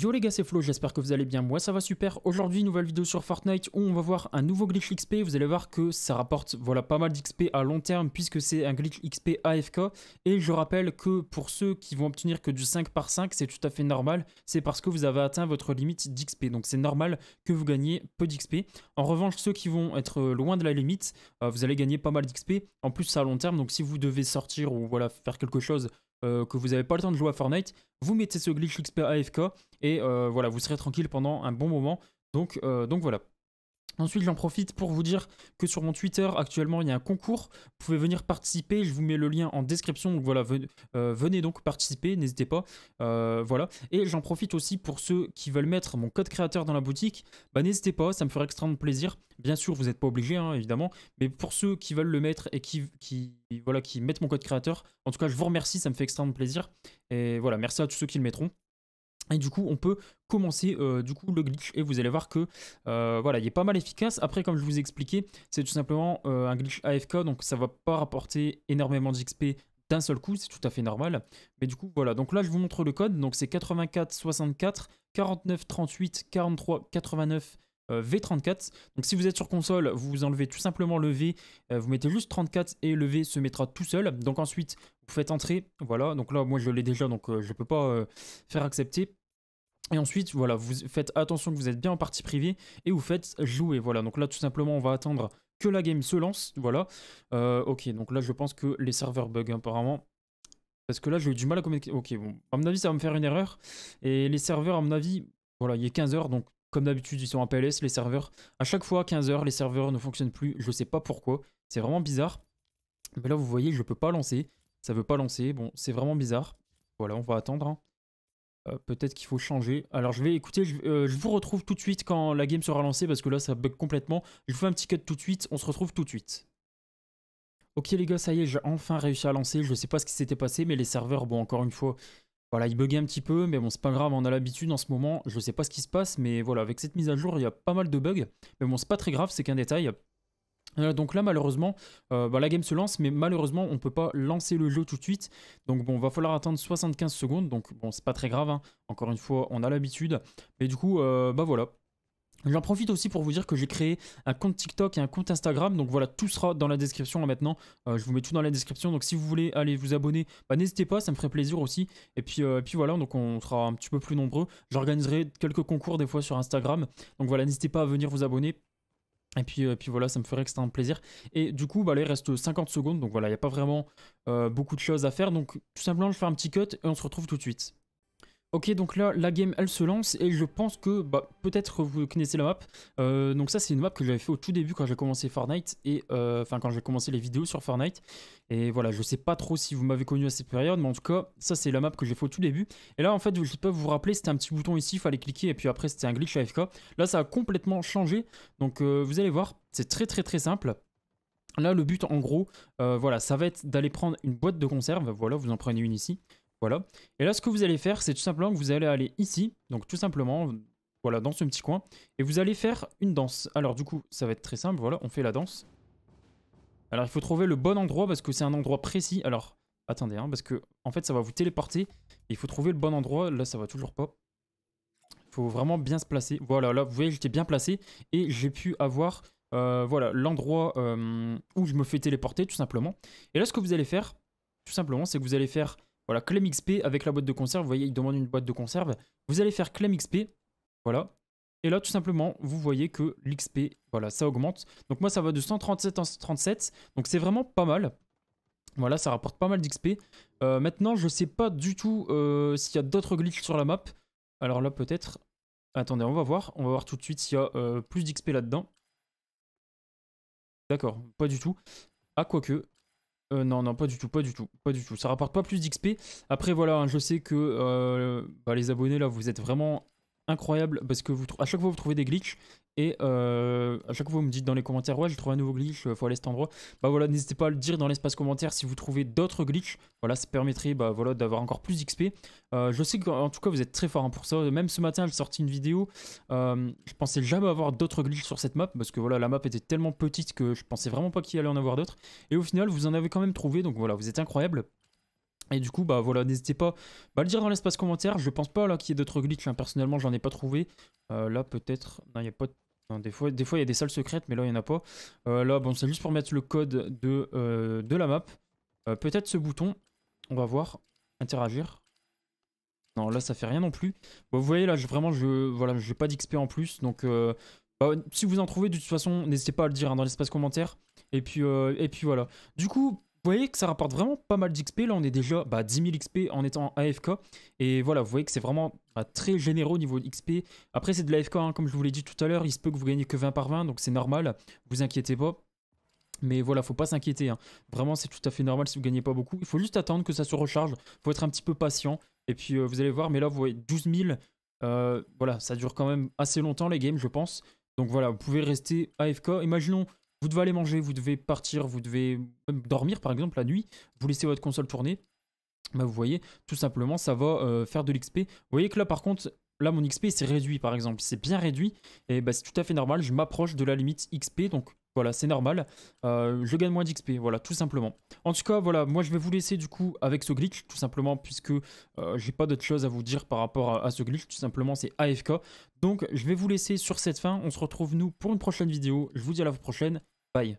Yo les gars c'est Flo, j'espère que vous allez bien, moi ça va super. Aujourd'hui nouvelle vidéo sur Fortnite où on va voir un nouveau glitch XP, vous allez voir que ça rapporte voilà pas mal d'XP à long terme puisque c'est un glitch XP AFK et je rappelle que pour ceux qui vont obtenir que du 5 par 5 c'est tout à fait normal, c'est parce que vous avez atteint votre limite d'XP donc c'est normal que vous gagnez peu d'XP. En revanche ceux qui vont être loin de la limite, euh, vous allez gagner pas mal d'XP, en plus à long terme donc si vous devez sortir ou voilà faire quelque chose euh, que vous n'avez pas le temps de jouer à Fortnite, vous mettez ce glitch XP AFK et euh, voilà, vous serez tranquille pendant un bon moment. Donc, euh, donc voilà. Ensuite, j'en profite pour vous dire que sur mon Twitter, actuellement, il y a un concours. Vous pouvez venir participer. Je vous mets le lien en description. Donc voilà, euh, venez, donc participer, n'hésitez pas. Euh, voilà. Et j'en profite aussi pour ceux qui veulent mettre mon code créateur dans la boutique. Bah, n'hésitez pas, ça me ferait extrêmement plaisir. Bien sûr, vous n'êtes pas obligé, hein, évidemment. Mais pour ceux qui veulent le mettre et qui, qui, voilà, qui mettent mon code créateur, en tout cas, je vous remercie, ça me fait extrêmement plaisir. Et voilà, merci à tous ceux qui le mettront. Et du coup, on peut commencer euh, du coup le glitch et vous allez voir que euh, voilà, il est pas mal efficace. Après, comme je vous ai expliqué, c'est tout simplement euh, un glitch AFK, donc ça va pas rapporter énormément d'XP d'un seul coup, c'est tout à fait normal. Mais du coup, voilà. Donc là, je vous montre le code. Donc c'est 84 64 49 38 43 89 V34. Donc si vous êtes sur console, vous enlevez tout simplement le V, vous mettez juste 34 et le V se mettra tout seul. Donc ensuite, vous faites entrer, voilà. Donc là, moi je l'ai déjà, donc je ne peux pas faire accepter. Et ensuite, voilà, vous faites attention que vous êtes bien en partie privée et vous faites jouer. Voilà, donc là, tout simplement, on va attendre que la game se lance. Voilà. Euh, ok, donc là, je pense que les serveurs bug apparemment. Parce que là, j'ai eu du mal à communiquer. Ok, bon, à mon avis, ça va me faire une erreur. Et les serveurs, à mon avis, voilà, il est 15h, donc comme d'habitude, ils sont en PLS, les serveurs. À chaque fois, 15h, les serveurs ne fonctionnent plus. Je sais pas pourquoi. C'est vraiment bizarre. Mais là, vous voyez, je peux pas lancer. Ça veut pas lancer. Bon, c'est vraiment bizarre. Voilà, on va attendre. Hein. Euh, peut-être qu'il faut changer. Alors je vais écouter, euh, je, vous retrouve tout de suite quand la game sera lancée parce que là ça bug complètement. Je vous fais un petit cut tout de suite, on se retrouve tout de suite. Ok les gars, ça y est, j'ai enfin réussi à lancer. Je sais pas ce qui s'était passé, mais les serveurs, bon encore une fois, voilà, ils buguaient un petit peu, mais bon c'est pas grave, on a l'habitude en ce moment. Je sais pas ce qui se passe, mais voilà, avec cette mise à jour, il y a pas mal de bugs. Mais bon, c'est pas très grave, c'est qu'un détail. Euh, donc là, malheureusement, euh, bah, la game se lance, mais malheureusement, on ne peut pas lancer le jeu tout de suite. Donc bon, va falloir attendre 75 secondes. Donc bon, c'est pas très grave. Hein. Encore une fois, on a l'habitude. Mais du coup, euh, bah voilà. J'en profite aussi pour vous dire que j'ai créé un compte TikTok et un compte Instagram. Donc voilà, tout sera dans la description maintenant. je vous mets tout dans la description. Donc si vous voulez aller vous abonner, bah, n'hésitez pas, ça me ferait plaisir aussi. Et puis, et puis voilà, donc on sera un petit peu plus nombreux. J'organiserai quelques concours des fois sur Instagram. Donc voilà, n'hésitez pas à venir vous abonner. Et puis, euh, puis voilà, ça me ferait un plaisir. Et du coup, bah, il reste 50 secondes, donc voilà, il n'y a pas vraiment euh, beaucoup de choses à faire. Donc tout simplement, je fais un petit cut et on se retrouve tout de suite. Ok, donc là, la game, elle se lance, et je pense que, bah, peut-être vous connaissez la map. Euh, donc ça, c'est une map que j'avais fait au tout début quand j'ai commencé Fortnite, et euh, enfin, quand j'ai commencé les vidéos sur Fortnite. Et voilà, je sais pas trop si vous m'avez connu à cette période, mais en tout cas, ça, c'est la map que j'ai fait au tout début. Et là, en fait, je peux vous rappeler, c'était un petit bouton ici, il fallait cliquer, et puis après, c'était un glitch AFK. Là, ça a complètement changé, donc euh, vous allez voir, c'est très très très simple. Là, le but, en gros, voilà, ça va être d'aller prendre une boîte de conserve. Voilà, vous en prenez une ici. Voilà. Et là, ce que vous allez faire, c'est tout simplement que vous allez aller ici. Donc tout simplement, voilà, dans ce petit coin. Et vous allez faire une danse. Alors du coup, ça va être très simple. Voilà, on fait la danse. Alors il faut trouver le bon endroit parce que c'est un endroit précis. Alors attendez, hein, parce que en fait ça va vous téléporter. Il faut trouver le bon endroit. Là ça va toujours pas. Il faut vraiment bien se placer. Voilà, là vous voyez j'étais bien placé et j'ai pu avoir euh, voilà l'endroit euh, où je me fais téléporter tout simplement. Et là ce que vous allez faire, tout simplement, c'est que vous allez faire voilà, Clem XP avec la boîte de conserve. Vous voyez, il demande une boîte de conserve. Vous allez faire Clem XP. Voilà. Et là, tout simplement, vous voyez que l'XP, voilà, ça augmente. Donc moi, ça va de 137 à 137. Donc c'est vraiment pas mal. Voilà, ça rapporte pas mal d'XP. Euh, maintenant, je sais pas du tout euh, s'il y a d'autres glitches sur la map. Alors là, peut-être. Attendez, on va voir. On va voir tout de suite s'il y a euh, plus d'XP là-dedans. D'accord, pas du tout. Ah, quoique. Euh, non, non, pas du tout, pas du tout, pas du tout. Ça rapporte pas plus d'XP. Après, voilà, hein, je sais que euh, bah, les abonnés, là, vous êtes vraiment incroyable parce que vous à chaque fois vous trouvez des glitches et euh, à chaque fois vous me dites dans les commentaires ouais j'ai trouvé un nouveau glitch euh, faut aller à cet endroit bah voilà n'hésitez pas à le dire dans l'espace commentaire si vous trouvez d'autres glitches voilà ça permettrait bah voilà d'avoir encore plus d'XP euh, je sais qu'en tout cas vous êtes très fort hein, pour ça même ce matin j'ai sorti une vidéo je pensais jamais avoir d'autres glitches sur cette map parce que voilà la map était tellement petite que je pensais vraiment pas qu'il allait en avoir d'autres et au final vous en avez quand même trouvé donc voilà vous êtes incroyable et du coup, bah voilà, n'hésitez pas bah, à le dire dans l'espace commentaire. Je pense pas là qu'il y ait d'autres glitches. Personnellement, personnellement, j'en ai pas trouvé. Euh, là, peut-être. Non, il a pas des fois, des fois, il y a des salles secrètes, mais là, il n'y en a pas. Euh, là, bon, c'est juste pour mettre le code de, euh, la map. Peut-être ce bouton. On va voir. Interagir. Non, là, ça fait rien non plus. vous voyez, là, je, vraiment, je voilà, pas d'XP en plus. Donc, bah, si vous en trouvez, de toute façon, n'hésitez pas à le dire hein, dans l'espace commentaire. Et puis, et puis voilà. Du coup, vous voyez que ça rapporte vraiment pas mal d'XP. Là, on est déjà bah, 10 000 XP en étant AFK. Et voilà, vous voyez que c'est vraiment bah, très généreux au niveau XP. Après, c'est de l'AFK, hein, comme je vous l'ai dit tout à l'heure. Il se peut que vous gagnez que 20 par 20, donc c'est normal. Vous inquiétez pas. Mais voilà, faut pas s'inquiéter. Hein. Vraiment, c'est tout à fait normal si vous gagnez pas beaucoup. Il faut juste attendre que ça se recharge. faut être un petit peu patient. Et puis, euh, vous allez voir. Mais là, vous voyez, 12 000. Euh, voilà, ça dure quand même assez longtemps les games, je pense. Donc voilà, vous pouvez rester AFK. Imaginons, vous devez aller manger, vous devez partir, vous devez même dormir par exemple la nuit, vous laissez votre console tourner. Bah, vous voyez, tout simplement, ça va euh, faire de l'XP. Vous voyez que là, par contre, là, mon XP, c'est réduit, par exemple. C'est bien réduit. Et bah, c'est tout à fait normal. Je m'approche de la limite XP. Donc, voilà, c'est normal. Euh, je gagne moins d'XP, voilà, tout simplement. En tout cas, voilà, moi je vais vous laisser du coup avec ce glitch, tout simplement, puisque euh, j'ai pas d'autre chose à vous dire par rapport à, à ce glitch, tout simplement, c'est AFK. Donc, je vais vous laisser sur cette fin. On se retrouve, nous, pour une prochaine vidéo. Je vous dis à la prochaine. Bye.